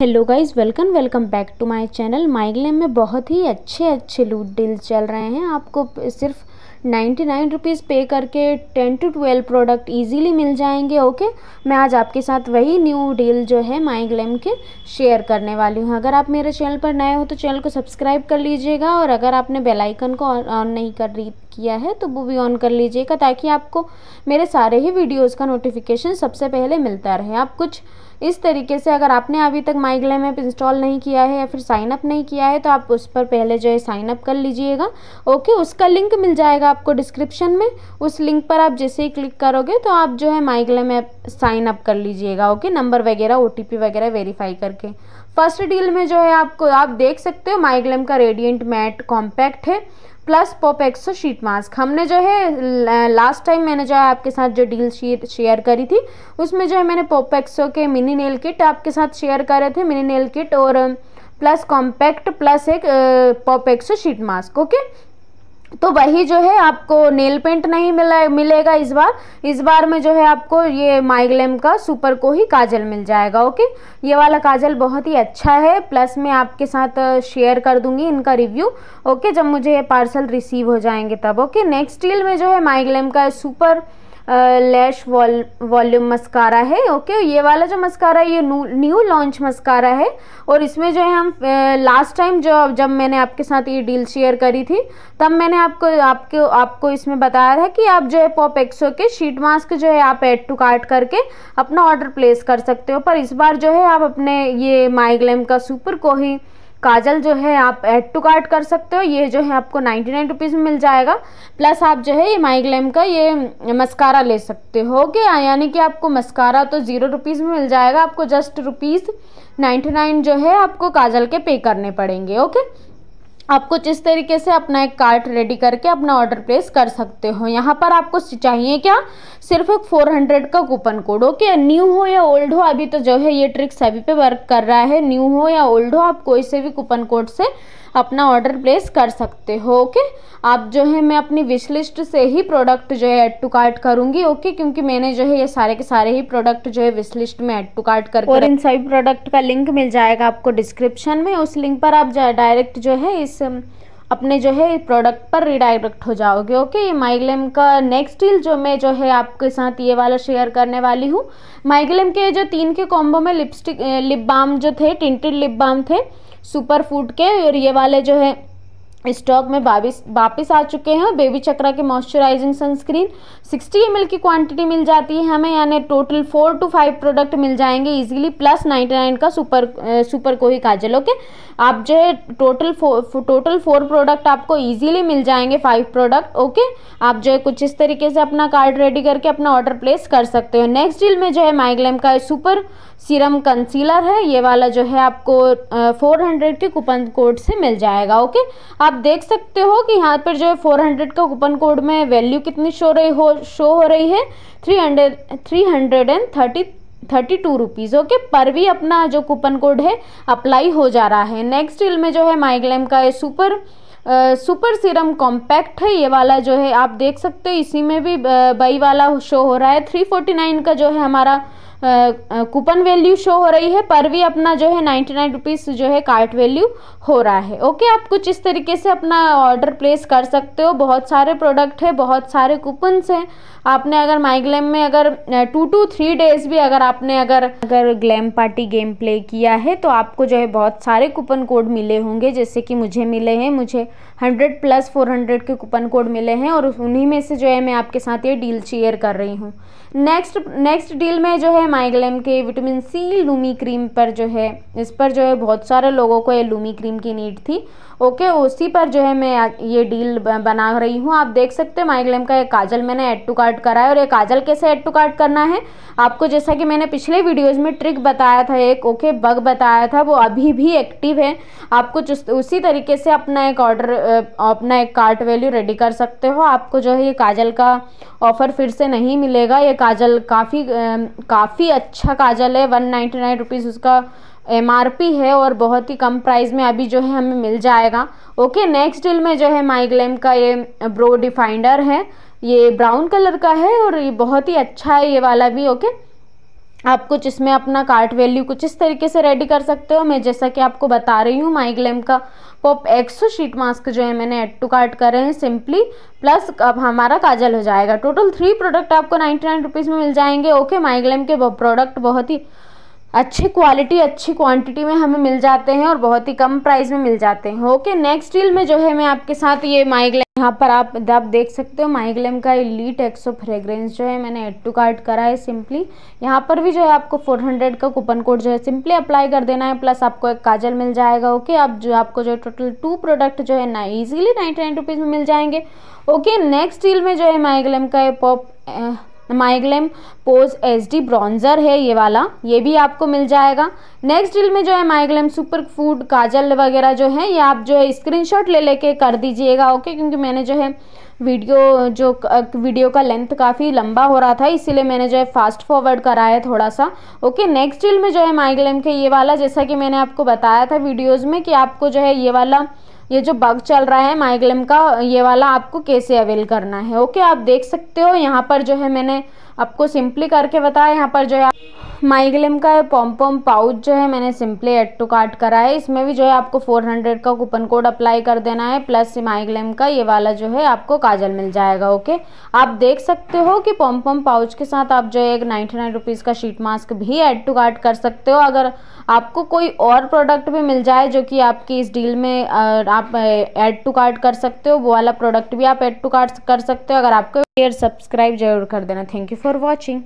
hello guys welcome welcome back to my channel MyGlamm में बहुत ही अच्छे अच्छे लूट डील चल रहे हैं आपको सिर्फ नाइन्टी नाइन रुपीज़ पे करके ten to twelve product easily मिल जाएंगे ओके मैं आज आपके साथ वही न्यू डील जो है माई ग्लैम के शेयर करने वाली हूँ अगर आप मेरे चैनल पर नए हो तो चैनल को सब्सक्राइब कर लीजिएगा और अगर आपने बेलाइकन को ऑन नहीं कर रही किया है तो वो भी ऑन कर लीजिएगा ताकि आपको मेरे सारे ही वीडियोज़ का नोटिफिकेशन सबसे पहले मिलता रहे आप कुछ इस तरीके से अगर आपने अभी तक माई ग्लैम ऐप इंस्टॉल नहीं किया है या फिर साइनअप नहीं किया है तो आप उस पर पहले जो है साइन अप कर लीजिएगा ओके उसका लिंक मिल जाएगा आपको डिस्क्रिप्शन में उस लिंक पर आप जैसे ही क्लिक करोगे तो आप जो है माइग्लेम ऐप साइन अप कर लीजिएगा ओके नंबर वगैरह ओ वगैरह वेरीफाई करके फर्स्ट डील में जो है आपको आप देख सकते हो माइग्लेम का रेडियंट मैट कॉम्पैक्ट है plus pop exo sheet mask हमने जो है लास्ट टाइम मैंने जो है आपके साथ जो डील शीट शेयर करी थी उसमें जो है मैंने पॉप एक्सो के मिनी नेल किट आपके साथ शेयर करे थे मिनी नेल किट और प्लस कॉम्पैक्ट प्लस एक pop exo sheet mask okay तो वही जो है आपको नेल पेंट नहीं मिला मिलेगा इस बार इस बार में जो है आपको ये माइग्लेम का सुपर को ही काजल मिल जाएगा ओके ये वाला काजल बहुत ही अच्छा है प्लस मैं आपके साथ शेयर कर दूंगी इनका रिव्यू ओके जब मुझे ये पार्सल रिसीव हो जाएंगे तब ओके नेक्स्ट डील में जो है माइग्लेम का सुपर लैश वॉल्यूम मस्कारा है ओके ये वाला जो मस्कारा है ये न्यू लॉन्च मस्कारा है और इसमें जो है हम लास्ट टाइम जो जब मैंने आपके साथ ये डील शेयर करी थी तब मैंने आपको आपके आपको इसमें बताया था कि आप जो है पॉप एक्सो के शीट मास्क जो है आप एड टू कार्ट करके अपना ऑर्डर प्लेस कर सकते हो पर इस बार जो है आप अपने ये माइग्लैम का सुपर को ही काजल जो है आप ऐड टू कार्ट कर सकते हो ये जो है आपको नाइन्टी नाइन रुपीज़ में मिल जाएगा प्लस आप जो है ये माइग्लैम का ये मस्कारा ले सकते हो ओके यानी कि आपको मस्कारा तो ज़ीरो रुपीज़ में मिल जाएगा आपको जस्ट रुपीज़ नाइन्टी नाइन जो है आपको काजल के पे करने पड़ेंगे ओके आप कुछ इस तरीके से अपना एक कार्ट रेडी करके अपना ऑर्डर प्लेस कर सकते हो यहाँ पर आपको चाहिए क्या सिर्फ एक 400 का कूपन कोड ओके न्यू हो या ओल्ड हो अभी तो जो है ये ट्रिक सभी पे वर्क कर रहा है न्यू हो या ओल्ड हो आप कोई से भी कूपन कोड से अपना ऑर्डर प्लेस कर सकते हो ओके आप जो है मैं अपनी विश लिस्ट से ही प्रोडक्ट जो है एड टू कार्ट करूंगी ओके क्योंकि मैंने जो है ये सारे के सारे ही प्रोडक्ट जो है विश लिस्ट में एड टू कार्ट कर और इन सभी प्रोडक्ट का लिंक मिल जाएगा आपको डिस्क्रिप्शन में उस लिंक पर आप डायरेक्ट जो है इस अपने जो है प्रोडक्ट पर रिडायरेक्ट हो जाओगे ओके माइग्लेम का नेक्स्ट डील जो मैं जो है आपके साथ ये वाला शेयर करने वाली हूँ माइग्लेम के जो तीन के कॉम्बो में लिपस्टिक लिप बाम जो थे टिंटेड लिप बाम थे सुपर फूड के और ये वाले जो है स्टॉक में वापिस आ चुके हैं बेबी चक्रा के मॉइस्चराइजिंग सनस्क्रीन 60 एम की क्वांटिटी मिल जाती है हमें यानी total four to five product मिल जाएंगे इजीली प्लस 99 का सुपर सुपर कोही काजल ओके आप जो है total four total four product आपको इजीली मिल जाएंगे फाइव प्रोडक्ट ओके आप जो है कुछ इस तरीके से अपना कार्ड रेडी करके अपना ऑर्डर प्लेस कर सकते हो नेक्स्ट डील में जो है माइग्लैम का सुपर सीरम कंसीलर है ये वाला जो है आपको फोर हंड्रेड के कूपन कोड से मिल जाएगा ओके आप आप देख सकते हो कि यहाँ पर जो है 400 का कूपन कोड में वैल्यू कितनी शो रही हो शो हो रही है three hundred three hundred and thirty thirty two rupees okay पर भी अपना जो कूपन कोड है अप्लाई हो जा रहा है नेक्स्ट रिल में जो है माइग्लेम का है super uh, super serum compact है ये वाला जो है आप देख सकते हो इसी में भी बई वाला शो हो रहा है थ्री फोर्टी नाइन का जो है हमारा कूपन वैल्यू शो हो रही है पर भी अपना जो है नाइन्टी नाइन रुपीज़ जो है कार्ट वैल्यू हो रहा है ओके आप कुछ इस तरीके से अपना ऑर्डर प्लेस कर सकते हो बहुत सारे प्रोडक्ट है बहुत सारे कूपन्स हैं आपने अगर माई ग्लैम में अगर टू टू थ्री डेज भी अगर आपने अगर अगर ग्लैम पार्टी गेम प्ले किया है तो आपको जो है बहुत सारे कूपन कोड मिले होंगे जैसे कि मुझे मिले हैं मुझे हंड्रेड प्लस फोर हंड्रेड के कूपन कोड मिले हैं और उन्हीं में से जो है मैं आपके साथ ये डील शेयर कर रही हूँ नेक्स्ट नेक्स्ट डील में जो है माइग्लेम के विटामिन सी लूमी क्रीम पर जो है इस पर जो है बहुत सारे लोगों को ये लूमी क्रीम की नीड थी ओके उसी पर जो है मैं ये डील बना रही हूँ आप देख सकते हैं माइग्लेम का ये काजल मैंने ऐड टू कार्ट करा है और ये काजल कैसे ऐड टू कार्ट करना है आपको जैसा कि मैंने पिछले वीडियोज़ में ट्रिक बताया था एक ओके बग बताया था वो अभी भी एक्टिव है आपको उसी तरीके से अपना एक ऑर्डर अपना एक कार्ट वैल्यू रेडी कर सकते हो आपको जो है ये काजल का ऑफ़र फिर से नहीं मिलेगा ये काजल काफ़ी काफ़ी अच्छा काजल है वन नाइन्टी नाइन रुपीज़ उसका एम आर पी है और बहुत ही कम प्राइस में अभी जो है हमें मिल जाएगा ओके नेक्स्ट डील में जो है माइग्लेम का ये ब्रो डिफाइंडर है ये ब्राउन कलर का है और ये बहुत ही अच्छा है ये वाला भी ओके आप कुछ इसमें अपना कार्ट वैल्यू कुछ इस तरीके से रेडी कर सकते हो मैं जैसा कि आपको बता रही हूँ माइग्लेम का पॉप एक्सो शीट मास्क जो है मैंने एड टू कार्ट करे हैं सिंपली प्लस अब हमारा काजल हो जाएगा टोटल थ्री प्रोडक्ट आपको नाइन्टी नाइन रुपीज़ में मिल जाएंगे ओके माइग्लेम के प्रोडक्ट बहुत ही अच्छे क्वालिटी अच्छी क्वांटिटी में हमें मिल जाते हैं और बहुत ही कम प्राइस में मिल जाते हैं ओके नेक्स्ट डील में जो है मैं आपके साथ ये माइग्लैम यहाँ पर आप आप देख सकते हो माइग्लैम का लीट एक्सो फ्रेग्रेंस जो है मैंने एड टू कार्ट करा है सिंपली यहाँ पर भी जो है आपको 400 का कूपन कोड जो है सिंपली अप्लाई कर देना है प्लस आपको एक काजल मिल जाएगा ओके आप जो आपको जो टोटल टू प्रोडक्ट जो है ना ईजिली नाइन्टी नाइन रुपीज़ में मिल जाएंगे ओके नेक्स्ट डील में जो है माइग्लैम का pop MyGlamm pose H D bronzer है ये वाला ये भी आपको मिल जाएगा नेक्स्ट डील में जो है माइग्लेम सुपर फूड काजल वगैरह जो है ये आप जो है स्क्रीनशॉट ले लेके कर दीजिएगा ओके क्योंकि मैंने जो है वीडियो जो वीडियो का लेंथ काफ़ी लंबा हो रहा था इसीलिए मैंने जो है फास्ट फॉरवर्ड करा है थोड़ा सा ओके नेक्स्ट डील में जो है माइग्लेम के ये वाला जैसा कि मैंने आपको बताया था वीडियोज़ में कि आपको जो है ये वाला ये जो बग चल रहा है माइग्लेम का ये वाला आपको कैसे अवेल करना है ओके आप देख सकते हो यहाँ पर जो है मैंने आपको सिंपली करके बताया यहाँ पर जो है माइग्लेम का पॉम पॉम पाउच जो है मैंने सिंपली एड टू कार्ट करा है इसमें भी जो है आपको 400 का कूपन कोड अप्लाई कर देना है प्लस माइग्लेम का ये वाला जो है आपको काजल मिल जाएगा ओके आप देख सकते हो कि पॉम पॉम पाउच के साथ आप जो है एक नाइन्टी नाइन रुपीज़ का शीट मास्क भी एड टू कार्ट कर सकते हो अगर आपको कोई और प्रोडक्ट भी मिल जाए जो कि आपकी इस डील में आप एड टू कार्ट कर सकते हो वो वाला प्रोडक्ट भी आप एड टू कार्ट कर सकते हो अगर आपको सब्सक्राइब जरूर कर देना थैंक यू फॉर वॉचिंग